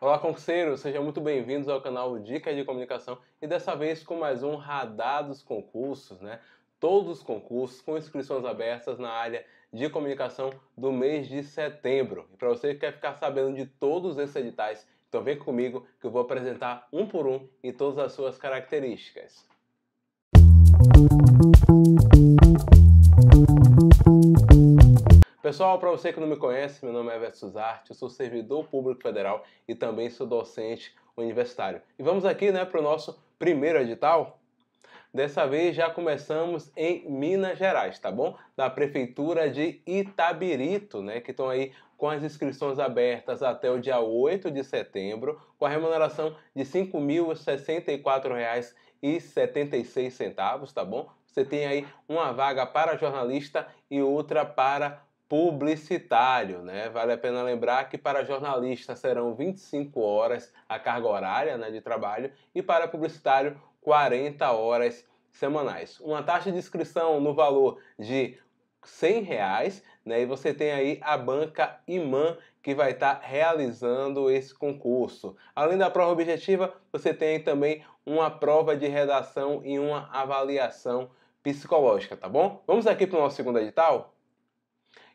Olá, concurseiros! Sejam muito bem-vindos ao canal Dicas de Comunicação e dessa vez com mais um Radar dos Concursos, né? Todos os concursos com inscrições abertas na área de comunicação do mês de setembro. E para você que quer ficar sabendo de todos esses editais, então vem comigo que eu vou apresentar um por um e todas as suas características. Música Pessoal, para você que não me conhece, meu nome é Everton Arte, eu sou servidor público federal e também sou docente universitário. E vamos aqui né, para o nosso primeiro edital. Dessa vez já começamos em Minas Gerais, tá bom? Da prefeitura de Itabirito, né? Que estão aí com as inscrições abertas até o dia 8 de setembro, com a remuneração de R$ 5.064,76, tá bom? Você tem aí uma vaga para jornalista e outra para publicitário, né? Vale a pena lembrar que para jornalista serão 25 horas a carga horária né, de trabalho e para publicitário 40 horas semanais. Uma taxa de inscrição no valor de 100 reais, né? E você tem aí a banca Imã que vai estar tá realizando esse concurso. Além da prova objetiva, você tem também uma prova de redação e uma avaliação psicológica, tá bom? Vamos aqui para o nosso segundo edital?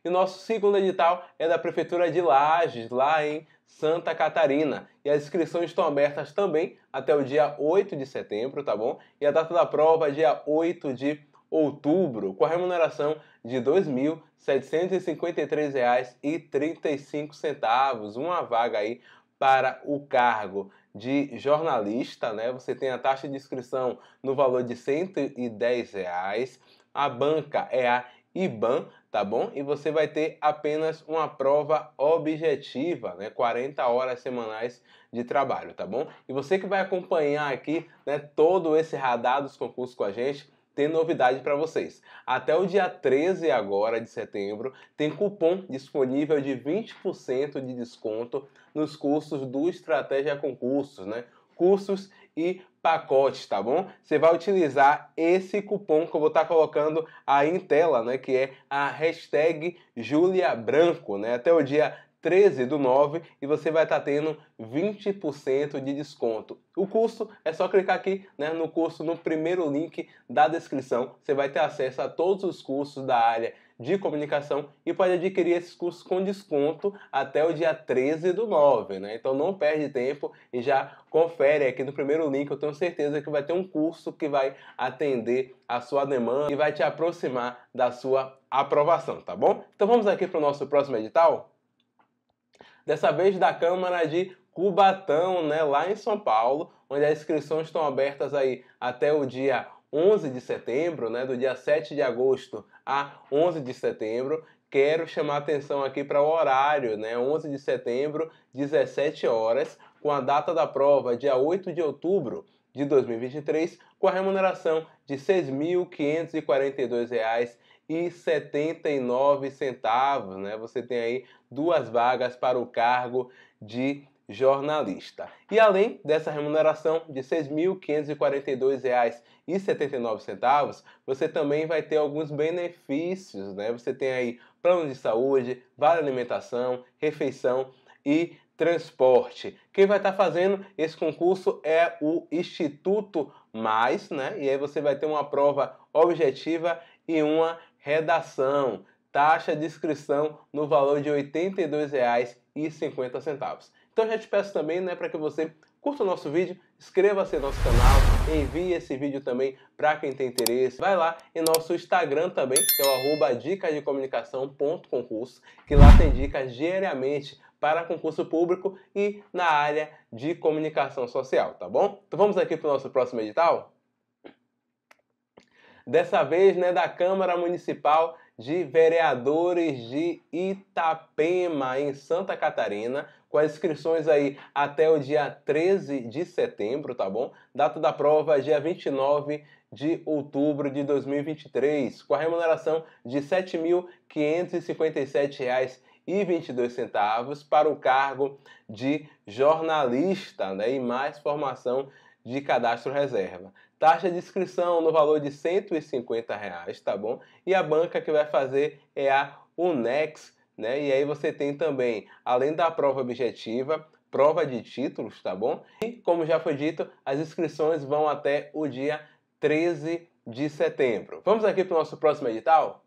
E o nosso segundo edital é da Prefeitura de Lages, lá em Santa Catarina. E as inscrições estão abertas também até o dia 8 de setembro, tá bom? E a data da prova é dia 8 de outubro, com a remuneração de R$ 2.753,35, uma vaga aí para o cargo de jornalista, né? Você tem a taxa de inscrição no valor de R$ 110. Reais. A banca é a IBAN tá bom? E você vai ter apenas uma prova objetiva, né? 40 horas semanais de trabalho, tá bom? E você que vai acompanhar aqui, né, todo esse radar dos concursos com a gente, tem novidade para vocês. Até o dia 13 agora de setembro, tem cupom disponível de 20% de desconto nos cursos do Estratégia Concursos, né? Cursos e pacotes, tá bom? Você vai utilizar esse cupom que eu vou estar tá colocando aí em tela, né? Que é a hashtag Julia Branco, né? Até o dia 13 do 9 e você vai estar tá tendo 20% de desconto. O custo é só clicar aqui né, no curso no primeiro link da descrição. Você vai ter acesso a todos os cursos da área de comunicação e pode adquirir esses cursos com desconto até o dia 13 do 9, né? Então não perde tempo e já confere aqui no primeiro link, eu tenho certeza que vai ter um curso que vai atender a sua demanda e vai te aproximar da sua aprovação, tá bom? Então vamos aqui para o nosso próximo edital? Dessa vez da Câmara de Cubatão, né, lá em São Paulo, onde as inscrições estão abertas aí até o dia 11 de setembro, né, do dia 7 de agosto a 11 de setembro. Quero chamar atenção aqui para o horário, né? 11 de setembro, 17 horas, com a data da prova, dia 8 de outubro de 2023, com a remuneração de R$ 6.542,79, né? Você tem aí duas vagas para o cargo de jornalista. E além dessa remuneração de R$ 6.542,79, você também vai ter alguns benefícios, né? Você tem aí plano de saúde, vale alimentação, refeição e transporte. Quem vai estar tá fazendo esse concurso é o Instituto Mais, né? E aí você vai ter uma prova objetiva e uma redação. Taxa de inscrição no valor de R$ 82,50. Então já te peço também né, para que você curta o nosso vídeo, inscreva-se no nosso canal, envie esse vídeo também para quem tem interesse. Vai lá em nosso Instagram também, que é o arroba dicasdecomunicação.concurso, que lá tem dicas diariamente para concurso público e na área de comunicação social, tá bom? Então vamos aqui para o nosso próximo edital? Dessa vez, né, da Câmara Municipal de vereadores de Itapema, em Santa Catarina, com as inscrições aí até o dia 13 de setembro, tá bom? Data da prova dia 29 de outubro de 2023, com a remuneração de R$ 7.557 e 22 centavos para o cargo de jornalista, né? E mais formação de cadastro reserva. Taxa de inscrição no valor de 150 reais, tá bom? E a banca que vai fazer é a Unex, né? E aí você tem também, além da prova objetiva, prova de títulos, tá bom? E como já foi dito, as inscrições vão até o dia 13 de setembro. Vamos aqui para o nosso próximo edital?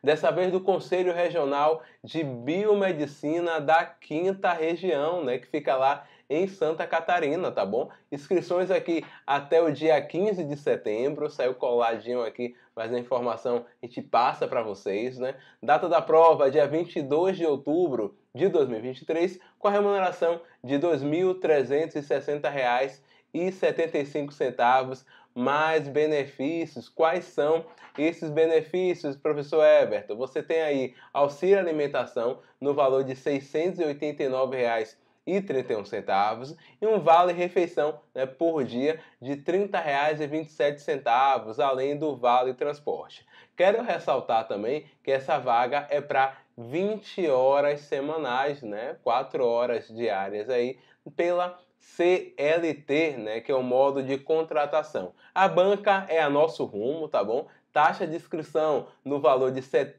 Dessa vez do Conselho Regional de Biomedicina da Quinta Região, né, que fica lá em Santa Catarina, tá bom? Inscrições aqui até o dia 15 de setembro, saiu coladinho aqui, mas a informação a gente passa para vocês, né? Data da prova, dia 22 de outubro de 2023, com a remuneração de R$ 2.360,75 mais benefícios. Quais são esses benefícios, professor Everton? Você tem aí auxílio alimentação no valor de R$ 689,00 e 31 centavos e um vale refeição né, por dia de R$ 30,27, além do vale transporte. Quero ressaltar também que essa vaga é para 20 horas semanais, né, 4 horas diárias aí pela CLT, né, que é o modo de contratação. A banca é a nosso rumo, tá bom? Taxa de inscrição no valor de R$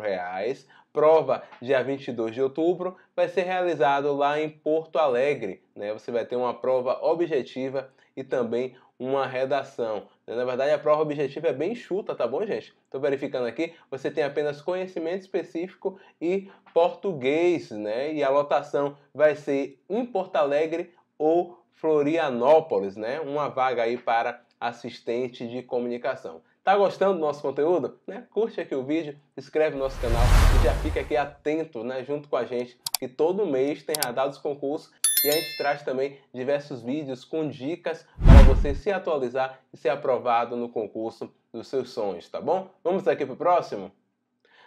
reais prova, dia 22 de outubro, vai ser realizado lá em Porto Alegre. Né? Você vai ter uma prova objetiva e também uma redação. Né? Na verdade, a prova objetiva é bem chuta, tá bom, gente? Estou verificando aqui, você tem apenas conhecimento específico e português, né? E a lotação vai ser em Porto Alegre ou Florianópolis, né? Uma vaga aí para assistente de comunicação. Tá gostando do nosso conteúdo? Né? Curte aqui o vídeo, inscreve no nosso canal e já fica aqui atento, né, junto com a gente, que todo mês tem radar dos concursos e a gente traz também diversos vídeos com dicas para você se atualizar e ser aprovado no concurso dos seus sonhos, tá bom? Vamos aqui pro próximo?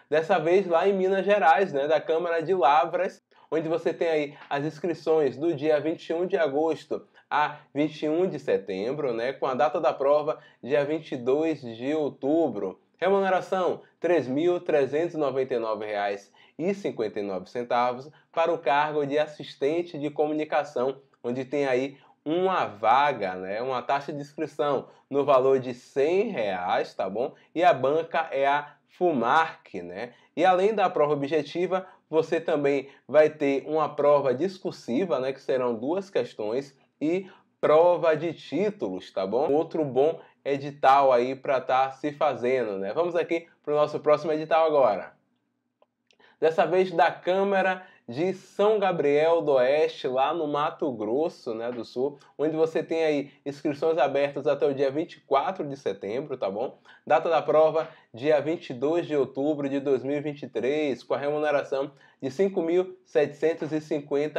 Dessa vez lá em Minas Gerais, né, da Câmara de Lavras, onde você tem aí as inscrições do dia 21 de agosto a 21 de setembro, né, com a data da prova dia 22 de outubro. Remuneração R$ 3.399,59 para o cargo de assistente de comunicação, onde tem aí uma vaga, né? uma taxa de inscrição no valor de R$ reais, tá bom? E a banca é a Fumarc, né? E além da prova objetiva, você também vai ter uma prova discursiva, né? Que serão duas questões e prova de títulos, tá bom? Outro bom edital aí para estar tá se fazendo, né? Vamos aqui para o nosso próximo edital agora. Dessa vez da Câmara de São Gabriel do Oeste, lá no Mato Grosso, né, do Sul, onde você tem aí inscrições abertas até o dia 24 de setembro, tá bom? Data da prova, dia 22 de outubro de 2023, com a remuneração de R$ 5.750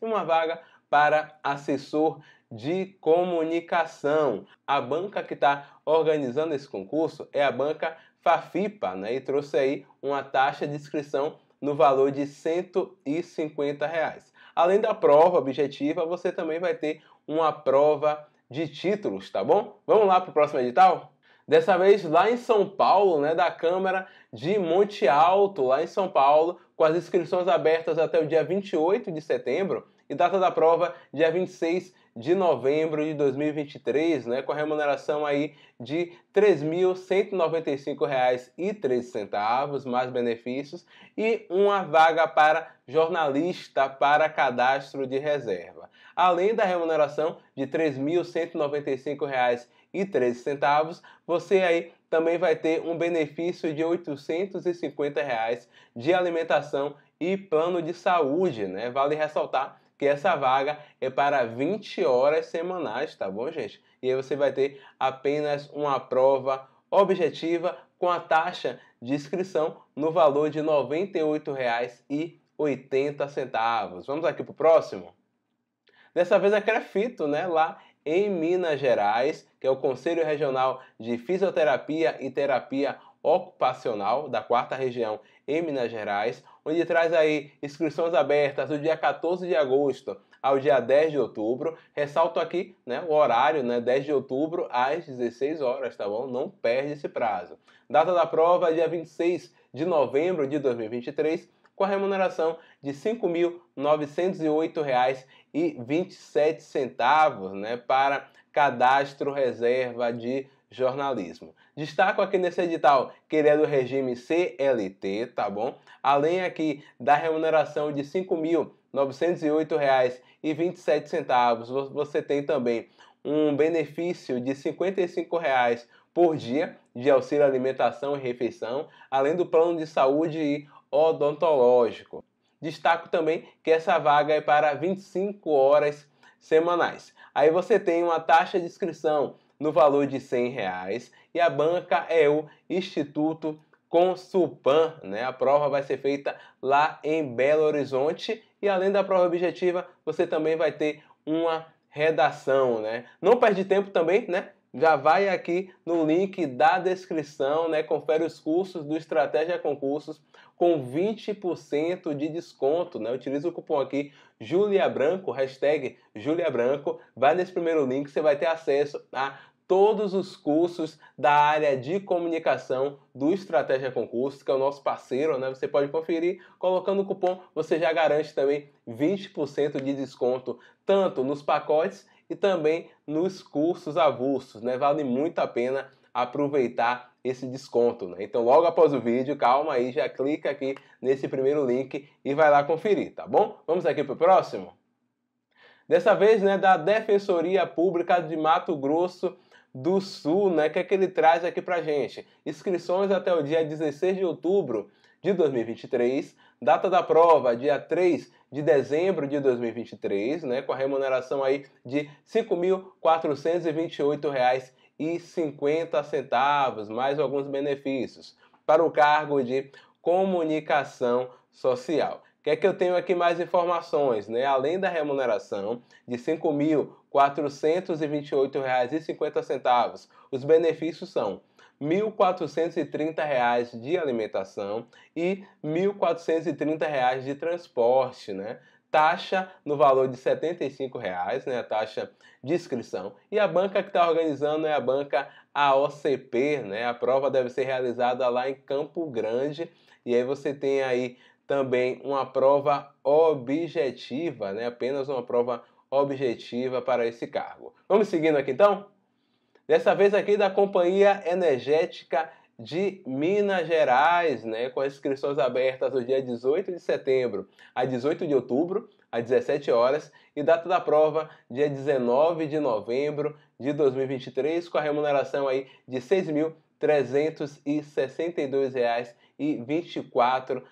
e uma vaga para assessor de comunicação. A banca que está organizando esse concurso é a banca Fafipa, né? E trouxe aí uma taxa de inscrição no valor de 150 reais. Além da prova objetiva, você também vai ter uma prova de títulos, tá bom? Vamos lá para o próximo edital? Dessa vez lá em São Paulo, né, da Câmara de Monte Alto, lá em São Paulo, com as inscrições abertas até o dia 28 de setembro, e data da prova dia 26 de novembro de 2023, né, com a remuneração aí de R$ 3.195,03 mais benefícios e uma vaga para jornalista para cadastro de reserva. Além da remuneração de R$ 3.195,13, você aí também vai ter um benefício de R$ 850 reais de alimentação e plano de saúde, né? Vale ressaltar que essa vaga é para 20 horas semanais, tá bom, gente? E aí você vai ter apenas uma prova objetiva com a taxa de inscrição no valor de R$ 98,80. Vamos aqui para o próximo? Dessa vez a é Crefito, né? Lá em Minas Gerais, que é o Conselho Regional de Fisioterapia e Terapia Ocupacional da quarta região em Minas Gerais, onde traz aí inscrições abertas do dia 14 de agosto ao dia 10 de outubro. Ressalto aqui né, o horário, né, 10 de outubro às 16 horas, tá bom? Não perde esse prazo. Data da prova é dia 26 de novembro de 2023, com a remuneração de R$ 5.908,27 né, para cadastro reserva de jornalismo. Destaco aqui nesse edital que ele é do regime CLT, tá bom? Além aqui da remuneração de R$ 5.908,27, você tem também um benefício de R$ 55,00 reais por dia de auxílio alimentação e refeição, além do plano de saúde e odontológico. Destaco também que essa vaga é para 25 horas semanais. Aí você tem uma taxa de inscrição no valor de R$ reais e a banca é o Instituto Consulpan, né? A prova vai ser feita lá em Belo Horizonte e além da prova objetiva, você também vai ter uma redação, né? Não perde tempo também, né? já vai aqui no link da descrição, né? Confere os cursos do Estratégia Concursos com 20% de desconto, né? Utiliza o cupom aqui Julia Branco, hashtag Julia Branco. Vai nesse primeiro link, você vai ter acesso a todos os cursos da área de comunicação do Estratégia Concursos, que é o nosso parceiro, né? Você pode conferir colocando o cupom, você já garante também 20% de desconto tanto nos pacotes e também nos cursos avulsos, né? Vale muito a pena aproveitar esse desconto, né? Então logo após o vídeo, calma aí, já clica aqui nesse primeiro link e vai lá conferir, tá bom? Vamos aqui para o próximo? Dessa vez, né, da Defensoria Pública de Mato Grosso do Sul, né, que é que ele traz aqui para gente. Inscrições até o dia 16 de outubro de 2023, data da prova, dia 3 de dezembro de 2023, né, com a remuneração aí de R$ 5.428,50, mais alguns benefícios, para o cargo de comunicação social. O que é que eu tenho aqui mais informações, né? Além da remuneração de R$ 5.428,50, os benefícios são R$ 1.430 de alimentação e R$ 1.430 de transporte, né? Taxa no valor de R$ 75,00, né, a taxa de inscrição. E a banca que está organizando é a banca AOCP, né? A prova deve ser realizada lá em Campo Grande. E aí você tem aí também uma prova objetiva, né? Apenas uma prova objetiva para esse cargo. Vamos seguindo aqui então? Dessa vez aqui da Companhia Energética de Minas Gerais, né, com as inscrições abertas do dia 18 de setembro a 18 de outubro, às 17 horas, e data da prova dia 19 de novembro de 2023, com a remuneração aí de R$ 6.362,24,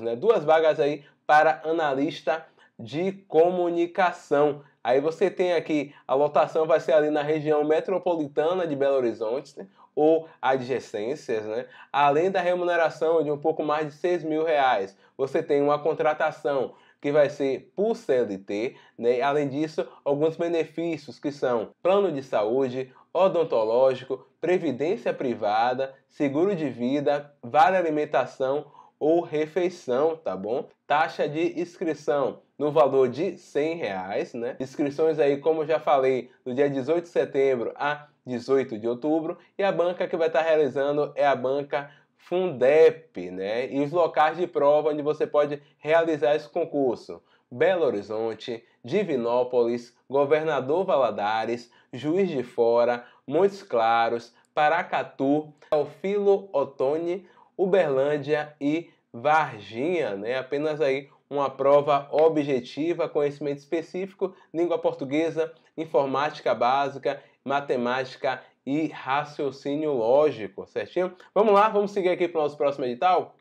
né? Duas vagas aí para analista de comunicação. Aí você tem aqui, a lotação vai ser ali na região metropolitana de Belo Horizonte né? ou adjacências, né? Além da remuneração de um pouco mais de 6 mil reais, você tem uma contratação que vai ser por CLT, né? Além disso, alguns benefícios que são plano de saúde, odontológico, previdência privada, seguro de vida, vale alimentação ou refeição, tá bom? Taxa de inscrição no valor de R$ reais, né? Inscrições aí, como já falei, do dia 18 de setembro a 18 de outubro. E a banca que vai estar realizando é a banca Fundep, né? E os locais de prova onde você pode realizar esse concurso. Belo Horizonte, Divinópolis, Governador Valadares, Juiz de Fora, Montes Claros, Paracatu, Alfilo Otoni, Uberlândia e Varginha, né? Apenas aí uma prova objetiva, conhecimento específico, língua portuguesa, informática básica, matemática e raciocínio lógico, certinho? Vamos lá, vamos seguir aqui para o nosso próximo edital?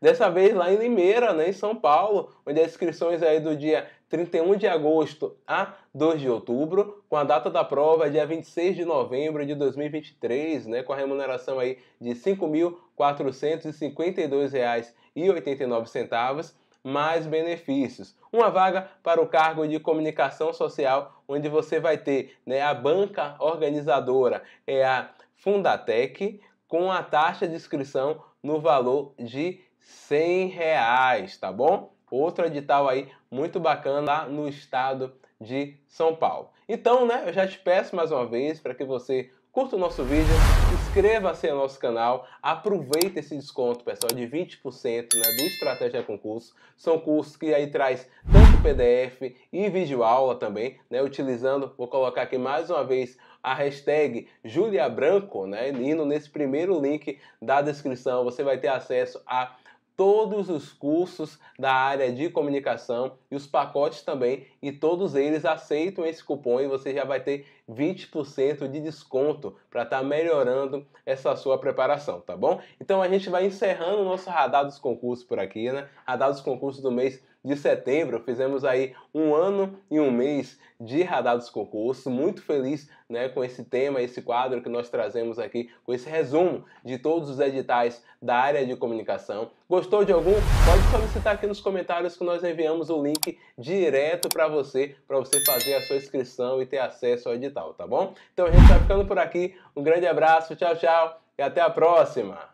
Dessa vez lá em Limeira, né, em São Paulo, onde as inscrições aí do dia 31 de agosto a 2 de outubro, com a data da prova dia 26 de novembro de 2023, né, com a remuneração aí de R$ 5.452,89 mais benefícios. Uma vaga para o cargo de comunicação social, onde você vai ter né, a banca organizadora, é a Fundatec, com a taxa de inscrição no valor de 100 reais, tá bom? Outro edital aí muito bacana lá no estado de São Paulo. Então, né, eu já te peço mais uma vez para que você curta o nosso vídeo Inscreva-se no nosso canal, aproveita esse desconto, pessoal, de 20% né, do Estratégia Concurso. São cursos que aí traz tanto PDF e vídeo aula também, né, utilizando, vou colocar aqui mais uma vez a hashtag Julia Branco, né, indo nesse primeiro link da descrição, você vai ter acesso a todos os cursos da área de comunicação e os pacotes também, e todos eles aceitam esse cupom e você já vai ter 20% de desconto para estar tá melhorando essa sua preparação, tá bom? Então a gente vai encerrando o nosso radar dos concursos por aqui, né? Radar dos concursos do mês de setembro. Fizemos aí um ano e um mês de Radar dos Concursos. Muito feliz né, com esse tema, esse quadro que nós trazemos aqui, com esse resumo de todos os editais da área de comunicação. Gostou de algum? Pode solicitar aqui nos comentários que nós enviamos o link direto para você, para você fazer a sua inscrição e ter acesso ao edital, tá bom? Então a gente está ficando por aqui. Um grande abraço, tchau, tchau e até a próxima!